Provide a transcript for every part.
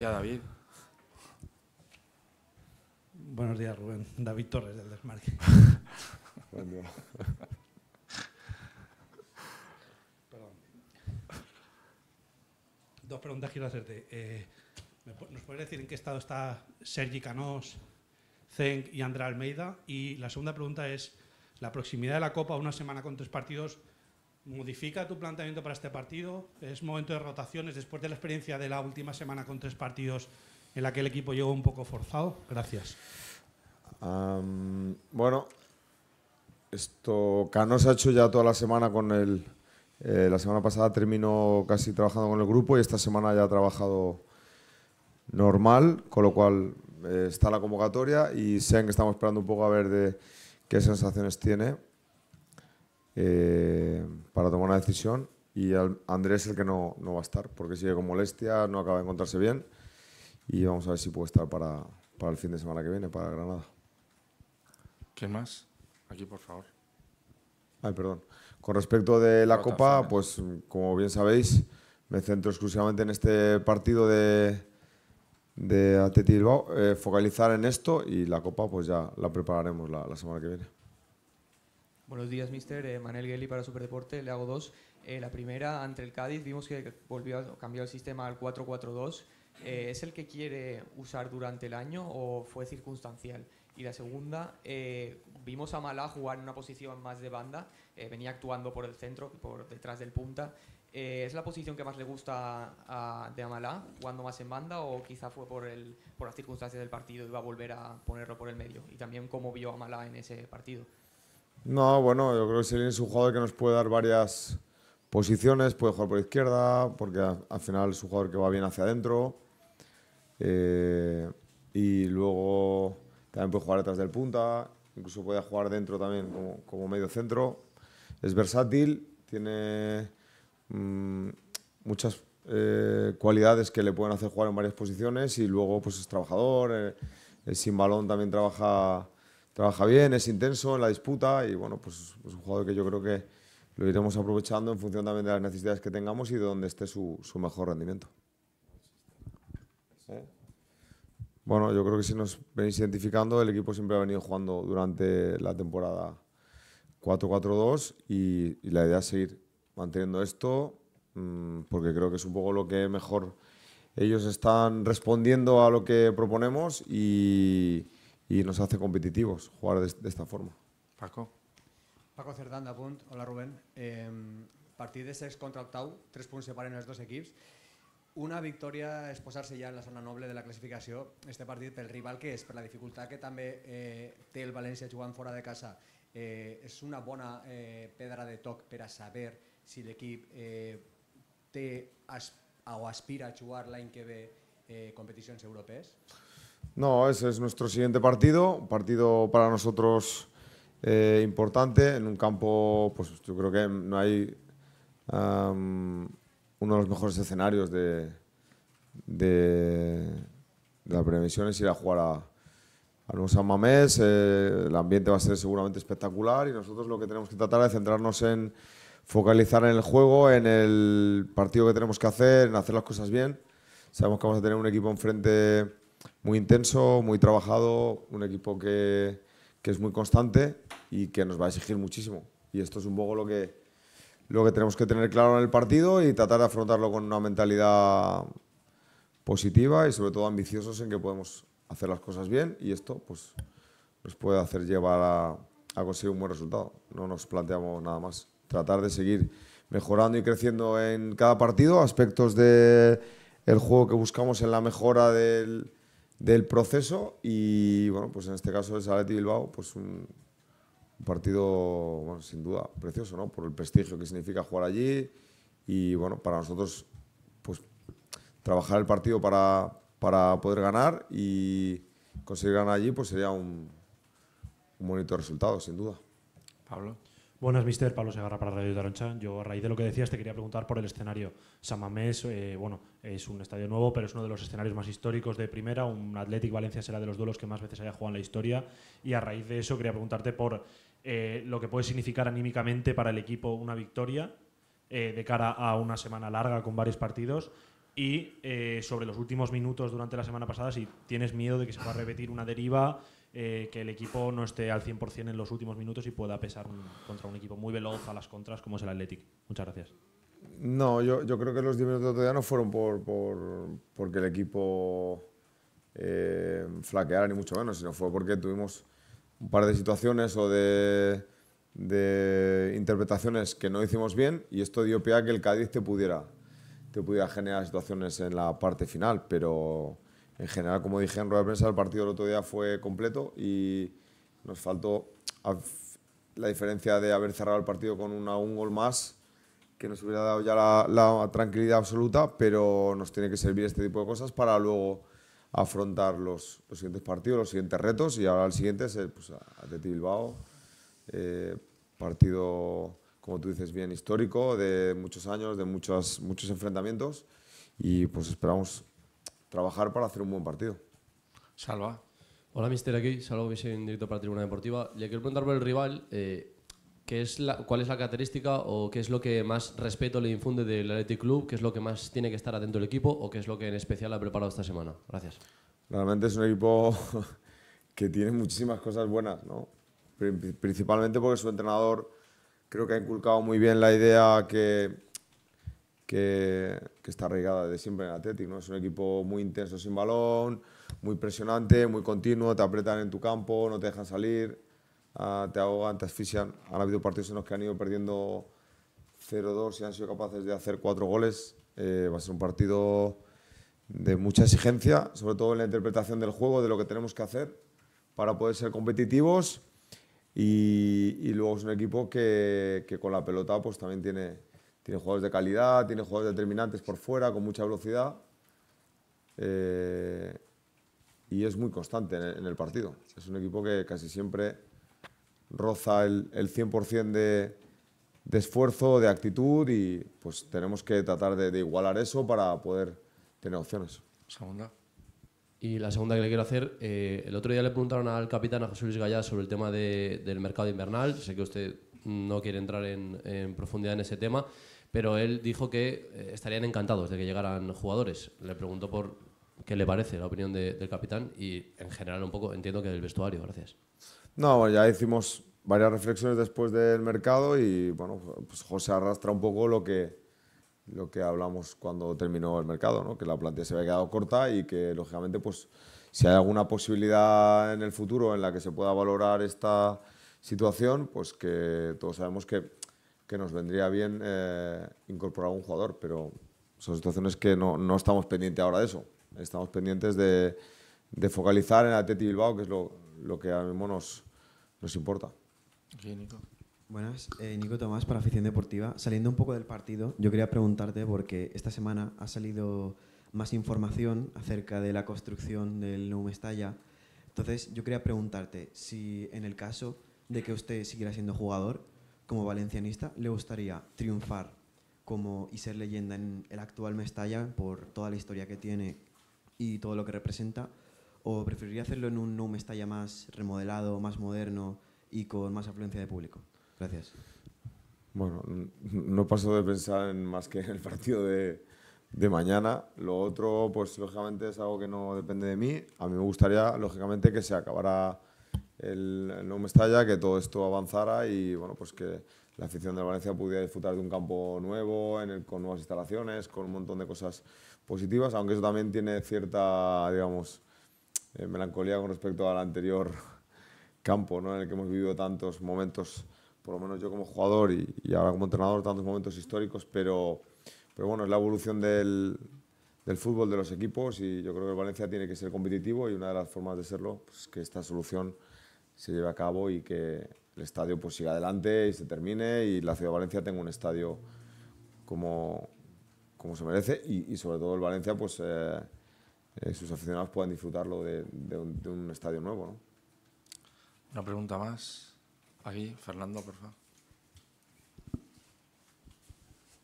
Ya, David. Buenos días, Rubén. David Torres, del Desmarque. Buen día. Dos preguntas quiero hacerte. Eh, ¿Nos puedes decir en qué estado está Sergi Canós, Zeng y Andra Almeida? Y la segunda pregunta es, la proximidad de la Copa, una semana con tres partidos, modifica tu planteamiento para este partido. Es momento de rotaciones después de la experiencia de la última semana con tres partidos en la que el equipo llegó un poco forzado. Gracias. bueno, esto Cano se ha hecho ya toda la semana con el. Eh, la semana pasada terminó casi trabajando con el grupo y esta semana ya ha trabajado normal, con lo cual eh, está la convocatoria y sé que estamos esperando un poco a ver de qué sensaciones tiene eh, para tomar una decisión. Y Andrés el que no, no, va a estar, porque sigue con molestia, no acaba de encontrarse bien. Y vamos a ver si puede estar para, para el fin de semana que viene, para Granada. ¿Qué más? Aquí, por favor. Ay, perdón. Con respecto de la Copa, ¿eh? pues como bien sabéis, me centro exclusivamente en este partido de, de Bilbao, eh, focalizar en esto y la Copa pues ya la prepararemos la semana que viene. Buenos días, mister. Eh, Manel Gelli para Superdeporte. Le hago dos. Eh, la primera, ante el Cádiz, vimos que volvió a cambiar el sistema al 4-4-2. Eh, ¿Es el que quiere usar durante el año o fue circunstancial? Y la segunda, vimos a Malá jugar en una posición más de banda. venía actuando por el centro, por detrás del punta. ¿Es la posición que más le gusta de Amalá, jugando más en banda o quizá fue por, las circunstancias del partido y va a volver a ponerlo por el medio? Y también cómo vio a Amalá en ese partido. No, bueno, yo creo que Selin es un jugador que nos puede dar varias posiciones, puede jugar por izquierda, porque al final es un jugador que va bien hacia adentro. Eh, y luego también puede jugar detrás del punta, incluso puede jugar dentro también como, medio centro. Es versátil, tiene mm, muchas eh, cualidades que le pueden hacer jugar en varias posiciones y luego pues es trabajador, eh, sin balón también trabaja trabaja bien, es intenso en la disputa y bueno, pues es pues un jugador que yo creo que lo iremos aprovechando en función también de las necesidades que tengamos y de donde esté su, mejor rendimiento. Bueno, yo creo que si nos venís identificando, el equipo siempre ha venido jugando durante la temporada 4-4-2 y, la idea es seguir manteniendo esto mm, porque creo que es un poco lo que mejor ellos están respondiendo a lo que proponemos y y nos hace competitivos jugar de, de esta forma. Paco. Paco Cerdán, de Apunt. Hola, Rubén. Eh, de 6 contra octau, tres punts separen els dos equips. Una victòria és posar-se ja en la zona noble de la classificació, este partit pel rival que és, per la dificultat que també eh, té el València jugant fora de casa. Eh, és una bona eh, pedra de toc per a saber si l'equip eh, té as o aspira a jugar l'any que ve eh, competicions europees? No, ese es nuestro siguiente partido, Un partido para nosotros eh, importante, en un campo, pues yo creo que no hay uno de los mejores escenarios de, de, de la previsión es ir a jugar a, a Mamés, eh, el ambiente va a ser seguramente espectacular y nosotros lo que tenemos que tratar es centrarnos en focalizar en el juego, en el partido que tenemos que hacer, en hacer las cosas bien. Sabemos que vamos a tener un equipo enfrente muy intenso, muy trabajado, un equipo que, es muy constante y que nos va a exigir muchísimo. Y esto es un poco lo que, lo que tenemos que tener claro en el partido y tratar de afrontarlo con una mentalidad positiva y sobre todo ambiciosos en que podemos hacer las cosas bien y esto pues, nos puede hacer llevar a, conseguir un buen resultado. No nos planteamos nada más. Tratar de seguir mejorando y creciendo en cada partido aspectos del juego que buscamos en la mejora del del proceso y, bueno, pues en este caso es Saletti Bilbao, pues un, partido, bueno, sin duda, precioso, ¿no? Por el prestigio que significa jugar allí y, bueno, para nosotros, pues trabajar el partido para, para poder ganar y conseguir ganar allí, pues sería un, un bonito resultado, sin duda. Pablo. Buenas, mister. Pablo Segarra para Radio Taroncha. Yo, a raíz de lo que decías, te quería preguntar por el escenario. San eh, bueno, es un estadio nuevo, pero es uno de los escenarios más históricos de primera. Un Athletic Valencia será de los duelos que más veces haya jugado en la historia. Y a raíz de eso, quería preguntarte por eh, lo que puede significar anímicamente para el equipo una victoria eh, de cara a una semana larga con varios partidos y eh, sobre los últimos minutos durante la semana pasada si tienes miedo de que se pueda repetir una deriva eh, que el equipo no esté al 100% en los últimos minutos y pueda pesar contra un equipo muy veloz a las contras como es el Athletic. Muchas gracias. No, yo, creo que los 10 minutos de hoy no fueron por, porque el equipo eh, flaqueara ni mucho menos, sino fue porque tuvimos un par de situaciones o de, de interpretaciones que no hicimos bien y esto dio pie a que el Cádiz te pudiera, te pudiera generar situaciones en la parte final, pero en general, como dije en rueda de prensa, el partido el otro día fue completo y nos faltó la diferencia de haber cerrado el partido con una, un gol más, que nos hubiera dado ya la, la tranquilidad absoluta, pero nos tiene que servir este tipo de cosas para luego afrontar los, los, siguientes partidos, los siguientes retos y ahora el siguiente es el pues, Bilbao, eh, partido, como tú dices, bien histórico, de muchos años, de muchos, muchos enfrentamientos y pues esperamos trabajar para hacer un buen partido. Salva. Hola, mister. Aquí, Salva Vicente, en directo para Tribuna Deportiva. Le quiero preguntar por el rival. Eh, es la, ¿Cuál es la característica o qué es lo que más respeto le infunde del Athletic Club? ¿Qué es lo que más tiene que estar atento el equipo o qué es lo que en especial ha preparado esta semana? Gracias. Realmente es un equipo que tiene muchísimas cosas buenas, ¿no? Principalmente porque su entrenador creo que ha inculcado muy bien la idea que que, está arraigada de siempre en Atlético, ¿no? Es un equipo muy intenso sin balón, muy presionante, muy continuo, te apretan en tu campo, no te dejan salir, ah, te ahogan, te asfixian. Han habido partidos en los que han ido perdiendo 0-2 y han sido capaces de hacer cuatro goles. Eh, va a ser un partido de mucha exigencia, sobre todo en la interpretación del juego, de lo que tenemos que hacer para poder ser competitivos. Y, luego es un equipo que, con la pelota pues también tiene, tiene jugadores de calidad, tiene jugadores determinantes por fuera, con mucha velocidad. Eh, y es muy constante en el, partido. Es un equipo que casi siempre roza el, el 100% de, de, esfuerzo, de actitud y pues tenemos que tratar de, de igualar eso para poder tener opciones. Segunda. Y la segunda que le quiero hacer, eh, el otro día le preguntaron al capitán, a José Luis Gallá, sobre el tema de, del mercado invernal. Sé que usted no quiere entrar en, en, profundidad en ese tema, pero él dijo que eh, estarían encantados de que llegaran jugadores. Le pregunto por qué le parece la opinión del capitán y en general un poco entiendo que del vestuario, gracias. No, ya hicimos varias reflexiones después del mercado y bueno, pues José arrastra un poco lo que, lo que hablamos cuando terminó el mercado, que la plantilla se había quedado corta y que lógicamente pues si hay alguna posibilidad en el futuro en la que se pueda valorar esta situación, pues que todos sabemos que que nos vendría bien eh, incorporar un jugador, pero son situaciones que no, estamos pendientes ahora de eso. Estamos pendientes de, focalizar en Atleti Bilbao, que es lo, lo que a mismo nos, importa. Sí, Buenas, eh, Nico Tomás para Afición Deportiva. Saliendo un poco del partido, yo quería preguntarte porque esta semana ha salido más información acerca de la construcción del nuevo Mestalla. Entonces, yo quería preguntarte si en el caso de que usted siguiera siendo jugador, como valencianista, le gustaría triunfar como, y ser leyenda en el actual Mestalla por toda la historia que tiene y todo lo que representa? ¿O preferiría hacerlo en un nuevo Mestalla más remodelado, más moderno y con más afluencia de público? Gracias. Bueno, no paso de pensar en más que en el partido de, de mañana. Lo otro, pues lógicamente es algo que no depende de mí. A mí me gustaría, lógicamente, que se acabara el, me está ya que todo esto avanzara y bueno, pues que la afición de Valencia pudiera disfrutar de un campo nuevo, en con nuevas instalaciones, con un montón de cosas positivas, aunque eso también tiene cierta, digamos, eh, melancolía con respecto al anterior campo, ¿no? en el que hemos vivido tantos momentos, por lo menos yo como jugador y, y ahora como entrenador, tantos momentos históricos, pero, pero bueno, es la evolución del, del fútbol de los equipos y yo creo que el Valencia tiene que ser competitivo y una de las formas de serlo es pues, que esta solución se lleve a cabo y que el estadio pues siga adelante y se termine y la ciudad de Valencia tenga un estadio como, como se merece y, y sobre todo el Valencia pues eh, eh, sus aficionados puedan disfrutarlo de, de, un, de un, estadio nuevo. ¿no? Una pregunta más. Aquí, Fernando, por favor.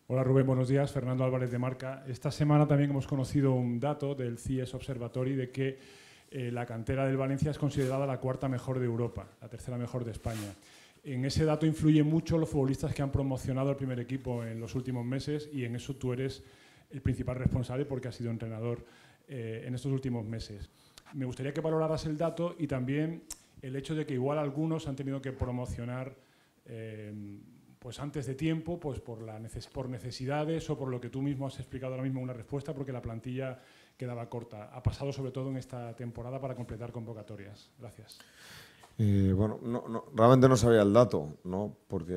Hola Rubén, buenos días. Fernando Álvarez de Marca. Esta semana también hemos conocido un dato del CIES Observatory de que eh, la cantera del Valencia es considerada la cuarta mejor de Europa, la tercera mejor de España. En ese dato influye mucho los futbolistas que han promocionado al primer equipo en los últimos meses y en eso tú eres el principal responsable porque has sido entrenador eh, en estos últimos meses. Me gustaría que valoraras el dato y también el hecho de que igual algunos han tenido que promocionar eh, pues antes de tiempo, pues por, la por necesidades o por lo que tú mismo has explicado ahora mismo una respuesta, porque la plantilla quedaba corta. Ha pasado sobre todo en esta temporada para completar convocatorias. Gracias. Eh, bueno, realmente no sabía el dato, ¿no? Porque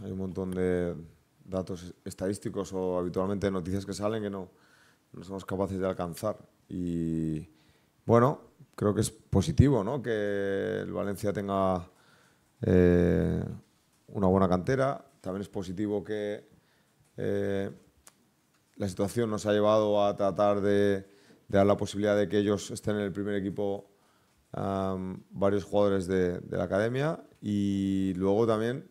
hay un montón de datos estadísticos o habitualmente noticias que salen que no, somos capaces de alcanzar. Y bueno, creo que es positivo, ¿no? Que el Valencia tenga eh, una buena cantera. También es positivo que eh, la situación nos ha llevado a tratar de dar la posibilidad de que ellos estén en el primer equipo varios jugadores de, la academia y luego también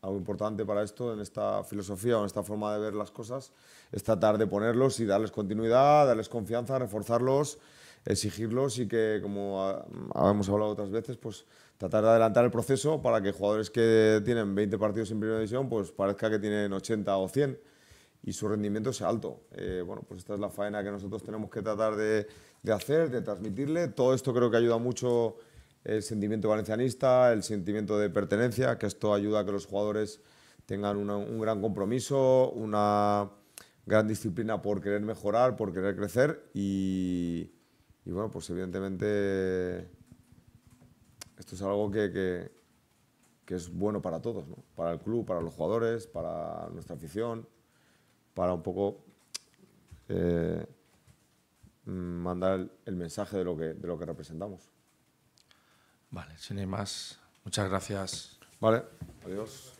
algo importante para esto en esta filosofía o en esta forma de ver las cosas es tratar de ponerlos y darles continuidad, darles confianza, reforzarlos, exigirlos y que como habíamos hablado otras veces, pues tratar de adelantar el proceso para que jugadores que tienen 20 partidos en primera división pues parezca que tienen 80 o 100 y su rendimiento sea alto. Eh, bueno, pues esta es la faena que nosotros tenemos que tratar de, de hacer, de transmitirle. Todo esto creo que ayuda mucho el sentimiento valencianista, el sentimiento de pertenencia, que esto ayuda a que los jugadores tengan un gran compromiso, una gran disciplina por querer mejorar, por querer crecer y, bueno, pues evidentemente esto es algo que, que, que es bueno para todos, ¿no? para el club, para los jugadores, para nuestra afición para un poco eh, mandar el, mensaje de lo, que, de lo que representamos. Vale, sin más, muchas gracias. Vale, adiós.